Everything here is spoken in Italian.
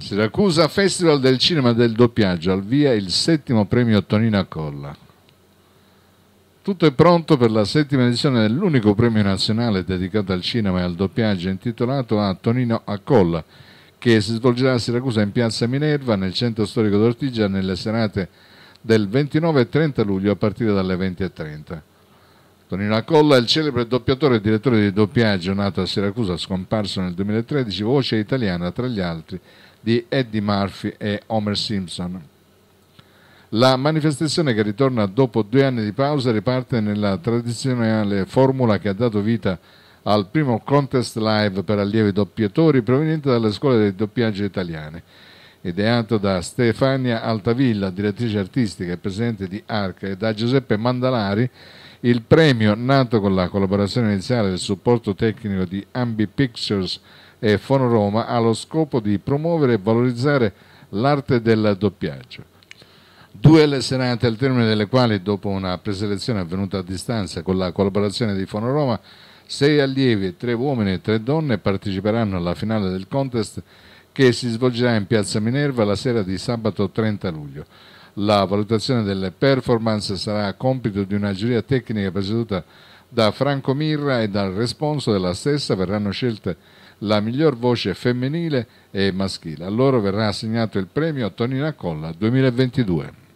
Siracusa Festival del Cinema e del Doppiaggio, al via il settimo premio Tonina Colla. Tutto è pronto per la settima edizione dell'unico premio nazionale dedicato al cinema e al doppiaggio intitolato a Tonino Accolla, che si svolgerà a Siracusa in piazza Minerva, nel centro storico d'Ortigia, nelle serate del 29 e 30 luglio a partire dalle 20.30. Tonino Colla è il celebre doppiatore e direttore di doppiaggio nato a Siracusa, scomparso nel 2013, voce italiana tra gli altri di Eddie Murphy e Homer Simpson. La manifestazione che ritorna dopo due anni di pausa riparte nella tradizionale formula che ha dato vita al primo contest live per allievi doppiatori proveniente dalle scuole di doppiaggio italiane, ideato da Stefania Altavilla, direttrice artistica e presidente di ARC, e da Giuseppe Mandalari, il premio, nato con la collaborazione iniziale del supporto tecnico di Ambi Pictures e Fonoroma, ha lo scopo di promuovere e valorizzare l'arte del doppiaggio. Due le serate al termine delle quali, dopo una preselezione avvenuta a distanza con la collaborazione di Fonoroma, sei allievi, tre uomini e tre donne parteciperanno alla finale del contest che si svolgerà in Piazza Minerva la sera di sabato 30 luglio. La valutazione delle performance sarà compito di una giuria tecnica presieduta da Franco Mirra e dal responso della stessa verranno scelte la miglior voce femminile e maschile. A loro verrà assegnato il premio Tonino Colla 2022.